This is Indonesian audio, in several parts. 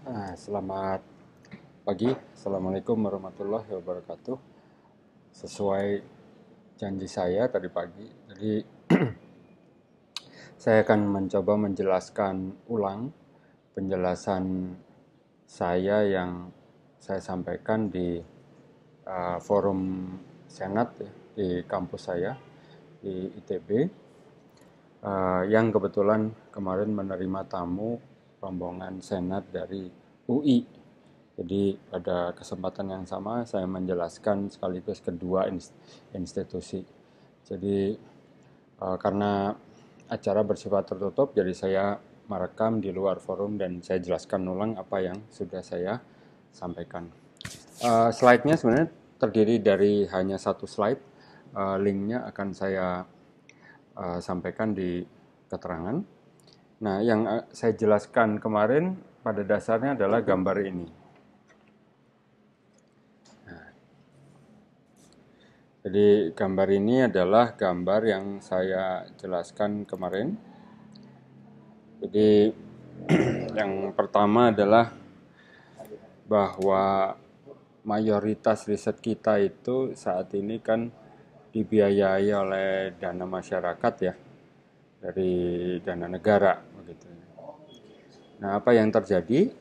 Nah, selamat pagi, assalamualaikum warahmatullahi wabarakatuh. Sesuai janji saya tadi pagi, jadi saya akan mencoba menjelaskan ulang penjelasan saya yang saya sampaikan di uh, forum senat ya, di kampus saya di ITB uh, yang kebetulan kemarin menerima tamu rombongan senat dari UI. Jadi pada kesempatan yang sama saya menjelaskan sekaligus kedua institusi. Jadi eh, karena acara bersifat tertutup, jadi saya merekam di luar forum dan saya jelaskan ulang apa yang sudah saya sampaikan. Eh, slide-nya sebenarnya terdiri dari hanya satu slide. Uh, linknya akan saya sampaikan di keterangan. Nah, yang eh, saya jelaskan kemarin pada dasarnya adalah gambar ini. Nah. jadi gambar ini adalah gambar yang saya jelaskan kemarin. Jadi yang pertama adalah bahwa mayoritas riset kita itu saat ini kan dibiayai oleh dana masyarakat ya dari dana negara Nah, apa yang terjadi?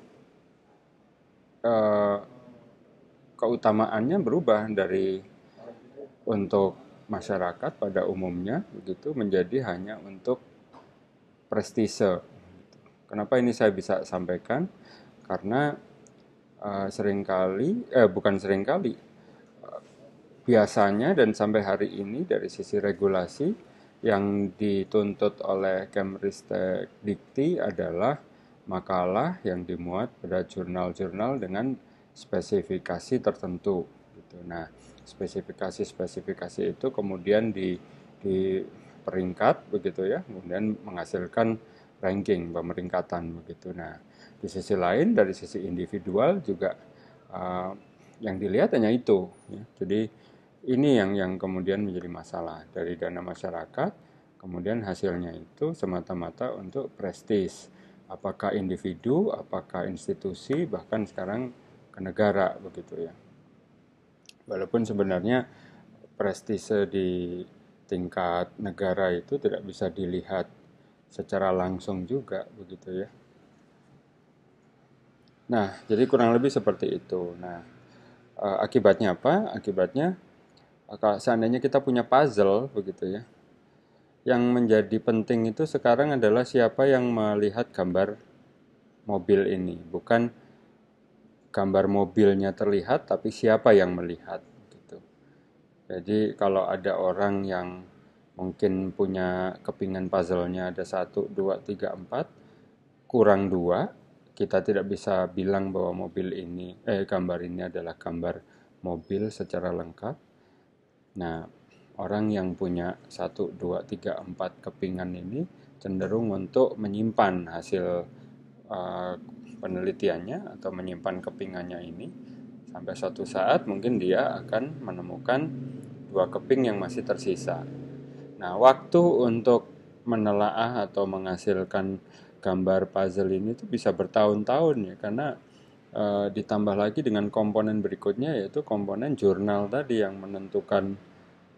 Eh, keutamaannya berubah dari untuk masyarakat pada umumnya begitu menjadi hanya untuk prestise. Kenapa ini saya bisa sampaikan? Karena uh, seringkali, eh bukan seringkali, uh, biasanya dan sampai hari ini dari sisi regulasi yang dituntut oleh Kemristek Dikti adalah makalah yang dimuat pada jurnal-jurnal dengan spesifikasi tertentu. Gitu. Nah, spesifikasi-spesifikasi itu kemudian di, di peringkat begitu ya, kemudian menghasilkan ranking pemeringkatan begitu. Nah, di sisi lain dari sisi individual juga uh, yang dilihat hanya itu. Ya. Jadi ini yang yang kemudian menjadi masalah dari dana masyarakat, kemudian hasilnya itu semata-mata untuk prestis apakah individu, apakah institusi, bahkan sekarang ke negara begitu ya. Walaupun sebenarnya prestise di tingkat negara itu tidak bisa dilihat secara langsung juga begitu ya. Nah, jadi kurang lebih seperti itu. Nah, eh, akibatnya apa? Akibatnya eh, kalau seandainya kita punya puzzle begitu ya, yang menjadi penting itu sekarang adalah siapa yang melihat gambar mobil ini, bukan gambar mobilnya terlihat, tapi siapa yang melihat. Gitu. Jadi kalau ada orang yang mungkin punya kepingan puzzle-nya ada satu, dua, tiga, empat, kurang dua, kita tidak bisa bilang bahwa mobil ini, eh gambar ini adalah gambar mobil secara lengkap. Nah, orang yang punya satu dua tiga empat kepingan ini cenderung untuk menyimpan hasil uh, penelitiannya atau menyimpan kepingannya ini sampai suatu saat mungkin dia akan menemukan dua keping yang masih tersisa. Nah, waktu untuk menelaah atau menghasilkan gambar puzzle ini itu bisa bertahun-tahun ya karena e, ditambah lagi dengan komponen berikutnya yaitu komponen jurnal tadi yang menentukan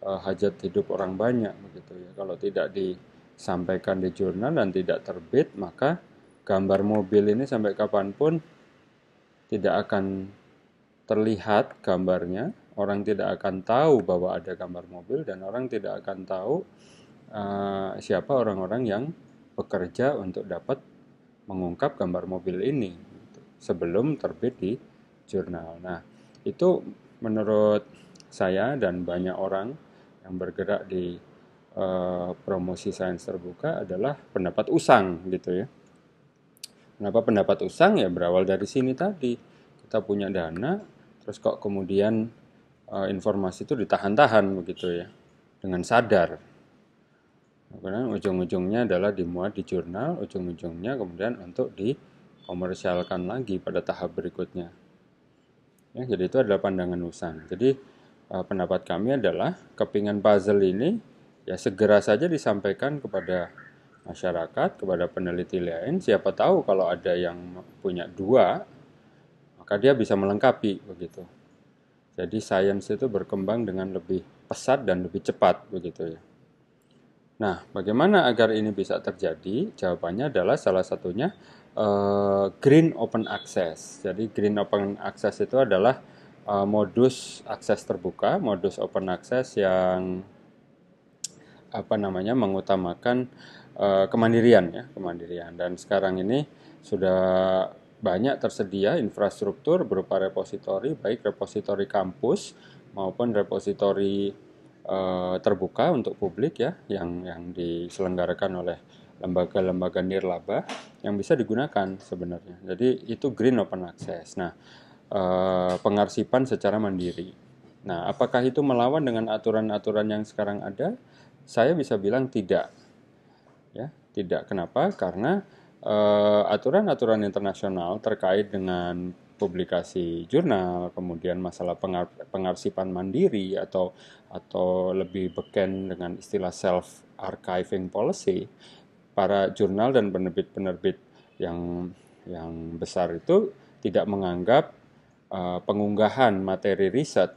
uh, hajat hidup orang banyak begitu ya. Kalau tidak disampaikan di jurnal dan tidak terbit, maka gambar mobil ini sampai kapanpun tidak akan terlihat gambarnya. Orang tidak akan tahu bahwa ada gambar mobil dan orang tidak akan tahu uh, siapa orang-orang yang bekerja untuk dapat mengungkap gambar mobil ini gitu, sebelum terbit di jurnal. Nah, itu menurut saya dan banyak orang yang bergerak di uh, promosi sains terbuka adalah pendapat usang gitu ya. Kenapa pendapat usang ya berawal dari sini tadi kita punya dana terus kok kemudian uh, informasi itu ditahan-tahan begitu ya dengan sadar. Kemudian ujung-ujungnya adalah dimuat di jurnal, ujung-ujungnya kemudian untuk dikomersialkan lagi pada tahap berikutnya. Ya, jadi itu adalah pandangan usang. Jadi uh, pendapat kami adalah kepingan puzzle ini ya segera saja disampaikan kepada masyarakat, kepada peneliti lain. Siapa tahu kalau ada yang punya dua, maka dia bisa melengkapi begitu. Jadi sains itu berkembang dengan lebih pesat dan lebih cepat begitu ya. Nah, bagaimana agar ini bisa terjadi? Jawabannya adalah salah satunya uh, green open access. Jadi green open access itu adalah uh, modus akses terbuka, modus open access yang apa namanya mengutamakan uh, kemandirian ya, kemandirian. Dan sekarang ini sudah banyak tersedia infrastruktur berupa repositori baik repositori kampus maupun repositori uh, terbuka untuk publik ya yang yang diselenggarakan oleh lembaga-lembaga nirlaba yang bisa digunakan sebenarnya. Jadi itu green open access. Nah, Eh, pengarsipan secara mandiri. Nah, apakah itu melawan dengan aturan-aturan yang sekarang ada? Saya bisa bilang tidak. Ya, tidak. Kenapa? Karena eh, aturan-aturan uh, internasional terkait dengan publikasi jurnal, kemudian masalah pengar pengarsipan mandiri atau atau lebih beken dengan istilah self archiving policy, para jurnal dan penerbit-penerbit yang yang besar itu tidak menganggap Eh, pengunggahan materi riset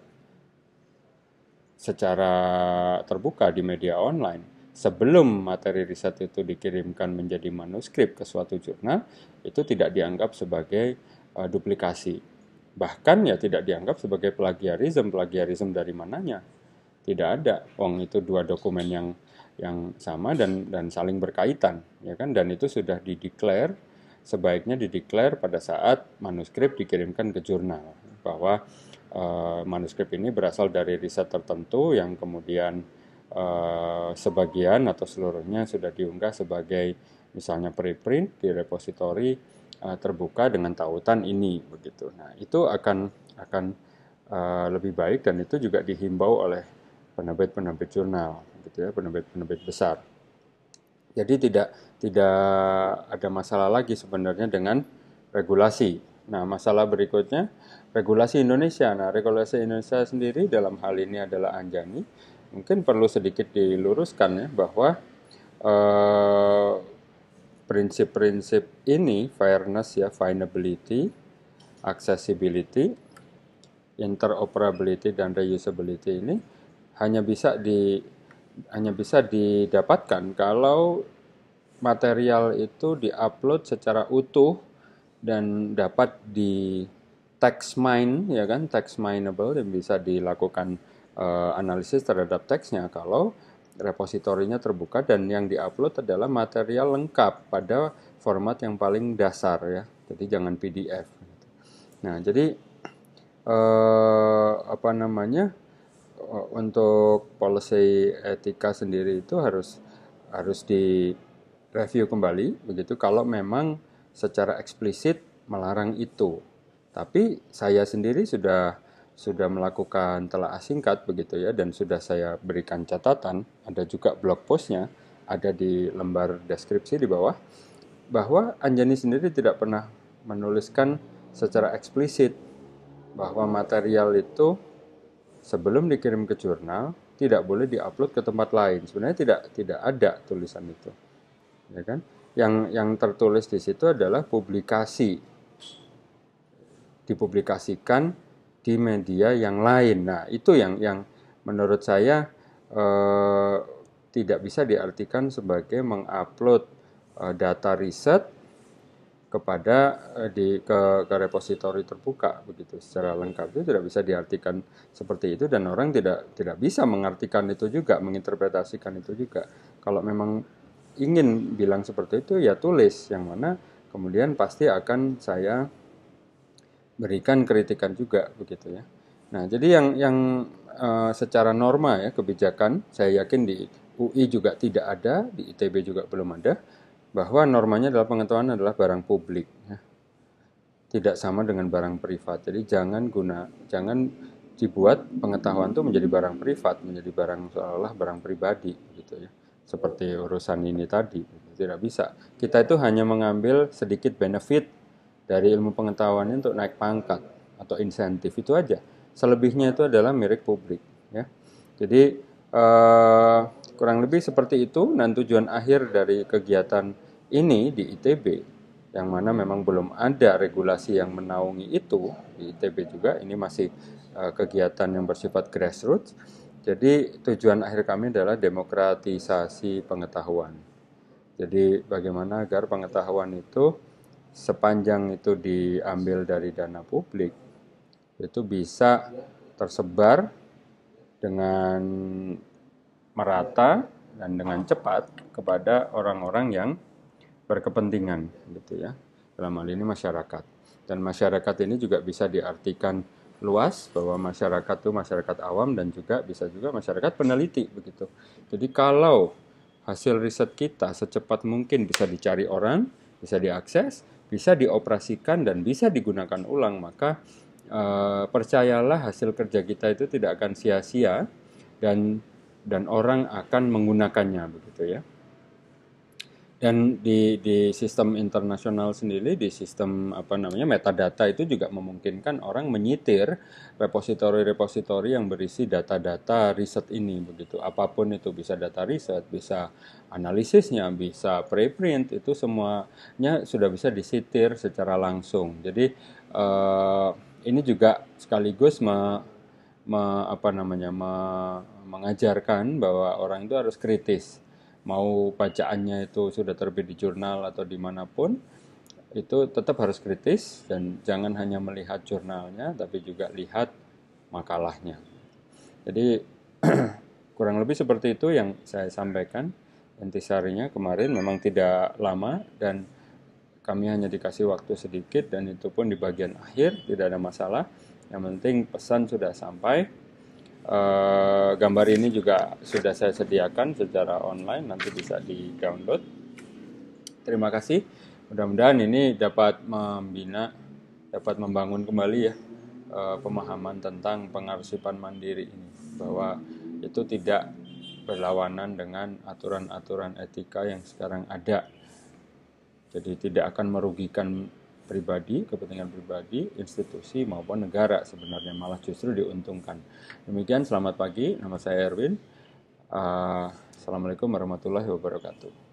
secara terbuka di media online sebelum materi riset itu dikirimkan menjadi manuskrip ke suatu jurnal itu tidak dianggap sebagai uh, duplikasi bahkan ya tidak dianggap sebagai plagiarisme plagiarisme dari mananya tidak ada uang itu dua dokumen yang yang sama dan dan saling berkaitan ya kan dan itu sudah dideklar sebaiknya dideklar pada saat manuskrip dikirimkan ke jurnal bahwa uh, manuskrip ini berasal dari riset tertentu yang kemudian uh, sebagian atau seluruhnya sudah diunggah sebagai misalnya preprint di repositori uh, terbuka dengan tautan ini begitu. Nah, itu akan akan uh, lebih baik dan itu juga dihimbau oleh penerbit-penerbit jurnal gitu ya, penerbit-penerbit besar. Jadi tidak tidak ada masalah lagi sebenarnya dengan regulasi. Nah, masalah berikutnya regulasi Indonesia. Nah, regulasi Indonesia sendiri dalam hal ini adalah Anjani. Mungkin perlu sedikit diluruskan ya bahwa eh, prinsip-prinsip eh, ini fairness ya, findability, accessibility, interoperability dan reusability ini hanya bisa di hanya bisa didapatkan kalau material itu diupload secara utuh dan dapat di text mine ya kan text mineable dan bisa dilakukan uh, analisis terhadap teksnya kalau repositorinya terbuka dan yang diupload adalah material lengkap pada format yang paling dasar ya jadi jangan PDF nah jadi uh, apa namanya Oh, untuk policy etika sendiri itu harus harus di review kembali begitu kalau memang secara eksplisit melarang itu. Tapi saya sendiri sudah sudah melakukan telaah singkat begitu ya dan sudah saya berikan catatan ada juga blog postnya ada di lembar deskripsi di bawah bahwa Anjani sendiri tidak pernah menuliskan secara eksplisit bahwa material itu sebelum dikirim ke jurnal tidak boleh diupload ke tempat lain. Sebenarnya tidak tidak ada tulisan itu. Ya kan? Yang yang tertulis di situ adalah publikasi dipublikasikan di media yang lain. Nah, itu yang yang menurut saya eh, tidak bisa diartikan sebagai mengupload eh, data riset kepada eh, di ke, ke repositori terbuka begitu secara lengkap itu tidak bisa diartikan seperti itu dan orang tidak tidak bisa mengartikan itu juga menginterpretasikan itu juga kalau memang ingin bilang seperti itu ya tulis yang mana kemudian pasti akan saya berikan kritikan juga begitu ya nah jadi yang yang uh, secara norma ya kebijakan saya yakin di UI juga tidak ada di ITB juga belum ada bahwa normanya adalah pengetahuan adalah barang publik ya. tidak sama dengan barang privat jadi jangan guna jangan dibuat pengetahuan itu menjadi barang privat menjadi barang seolah barang pribadi gitu ya seperti urusan ini tadi gitu. tidak bisa kita itu hanya mengambil sedikit benefit dari ilmu pengetahuan untuk naik pangkat atau insentif itu aja selebihnya itu adalah milik publik ya jadi uh, kurang lebih seperti itu dan tujuan akhir dari kegiatan ini di ITB yang mana memang belum ada regulasi yang menaungi itu di ITB juga ini masih uh, kegiatan yang bersifat grassroots jadi tujuan akhir kami adalah demokratisasi pengetahuan jadi bagaimana agar pengetahuan itu sepanjang itu diambil dari dana publik itu bisa tersebar dengan merata dan dengan cepat kepada orang-orang yang berkepentingan gitu ya dalam hal ini masyarakat dan masyarakat ini juga bisa diartikan luas bahwa masyarakat itu masyarakat awam dan juga bisa juga masyarakat peneliti begitu jadi kalau hasil riset kita secepat mungkin bisa dicari orang bisa diakses bisa dioperasikan dan bisa digunakan ulang maka e, percayalah hasil kerja kita itu tidak akan sia-sia dan dan orang akan menggunakannya begitu ya dan di, di sistem internasional sendiri, di sistem apa namanya metadata itu juga memungkinkan orang menyitir repositori-repositori yang berisi data-data riset ini begitu. Apapun itu bisa data riset, bisa analisisnya, bisa preprint itu semuanya sudah bisa disitir secara langsung. Jadi eh, ini juga sekaligus me, me, apa namanya me, mengajarkan bahwa orang itu harus kritis mau bacaannya itu sudah terbit di jurnal atau dimanapun itu tetap harus kritis dan jangan hanya melihat jurnalnya tapi juga lihat makalahnya jadi kurang lebih seperti itu yang saya sampaikan intisarinya kemarin memang tidak lama dan kami hanya dikasih waktu sedikit dan itu pun di bagian akhir tidak ada masalah yang penting pesan sudah sampai Eh, gambar ini juga sudah saya sediakan secara online, nanti bisa di-download. Terima kasih. Mudah-mudahan ini dapat membina, dapat membangun kembali ya e, pemahaman tentang pengarsipan mandiri ini, bahwa itu tidak berlawanan dengan aturan-aturan etika yang sekarang ada. Jadi tidak akan merugikan pribadi, kepentingan pribadi, institusi maupun negara sebenarnya malah justru diuntungkan. Demikian selamat pagi, nama saya Erwin. Uh, Assalamualaikum warahmatullahi wabarakatuh.